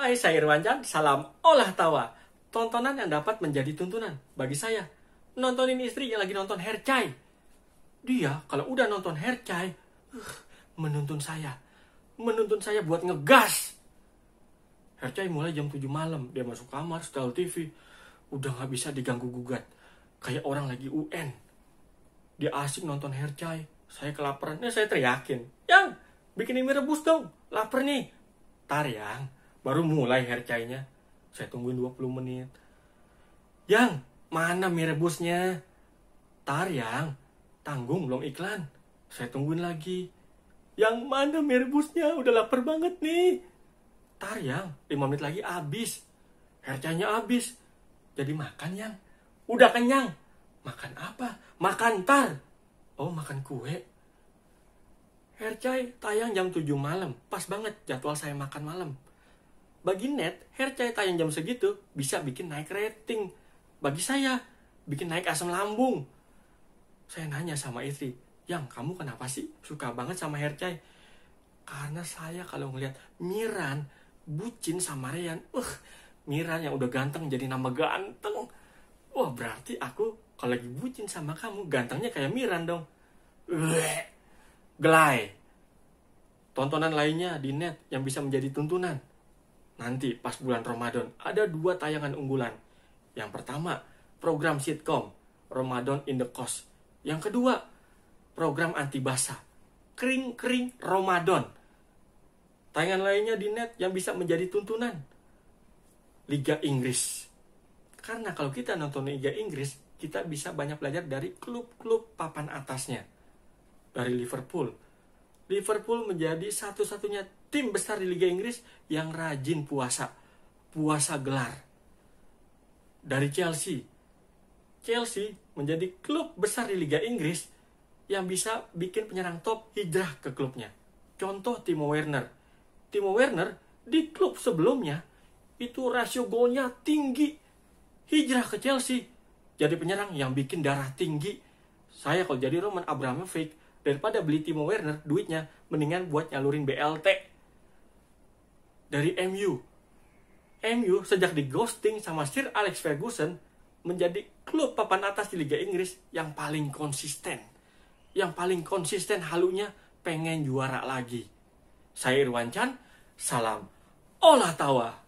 Hai, saya Irwan Salam olah tawa. Tontonan yang dapat menjadi tuntunan bagi saya. Nontonin istri yang lagi nonton Hercai. Dia kalau udah nonton Hercai, uh, menuntun saya. Menuntun saya buat ngegas. Hercai mulai jam 7 malam. Dia masuk kamar, setel TV. Udah gak bisa diganggu-gugat. Kayak orang lagi UN. Dia asik nonton Hercai. Saya kelaparan. Ya, saya teriakin. Yang, bikin ini rebus dong. Laper nih. Tar, Yang baru mulai hair saya tungguin 20 menit yang mana merebusnya? tar yang tanggung belum iklan saya tungguin lagi yang mana merebusnya? udah lapar banget nih tar yang 5 menit lagi habis hair abis, habis jadi makan yang udah kenyang makan apa makan tar oh makan kue Hercai tayang jam 7 malam. Pas banget jadwal saya makan malam. Bagi net, hair Hercai tayang jam segitu bisa bikin naik rating. Bagi saya, bikin naik asam lambung. Saya nanya sama istri, yang kamu kenapa sih suka banget sama hair Hercai? Karena saya kalau ngelihat Miran, Bucin sama Rian, uh, Miran yang udah ganteng jadi nama ganteng. Wah berarti aku kalau lagi bucin sama kamu gantengnya kayak Miran dong. Gelay. gelai. Tontonan lainnya di net yang bisa menjadi tuntunan nanti pas bulan Ramadan ada dua tayangan unggulan. Yang pertama, program sitkom Ramadan in the Coast. Yang kedua, program anti basa Kering-kering Ramadan. Tayangan lainnya di net yang bisa menjadi tuntunan. Liga Inggris. Karena kalau kita nonton Liga Inggris, kita bisa banyak belajar dari klub-klub papan atasnya. Dari Liverpool, Liverpool menjadi satu-satunya tim besar di Liga Inggris yang rajin puasa. Puasa gelar. Dari Chelsea. Chelsea menjadi klub besar di Liga Inggris yang bisa bikin penyerang top hijrah ke klubnya. Contoh Timo Werner. Timo Werner di klub sebelumnya itu rasio golnya tinggi. Hijrah ke Chelsea jadi penyerang yang bikin darah tinggi. Saya kalau jadi Roman Abramovich daripada beli Timo Werner duitnya mendingan buat nyalurin BLT dari MU MU sejak di ghosting sama Sir Alex Ferguson menjadi klub papan atas di Liga Inggris yang paling konsisten yang paling konsisten halunya pengen juara lagi saya Irwan Chan salam olah tawa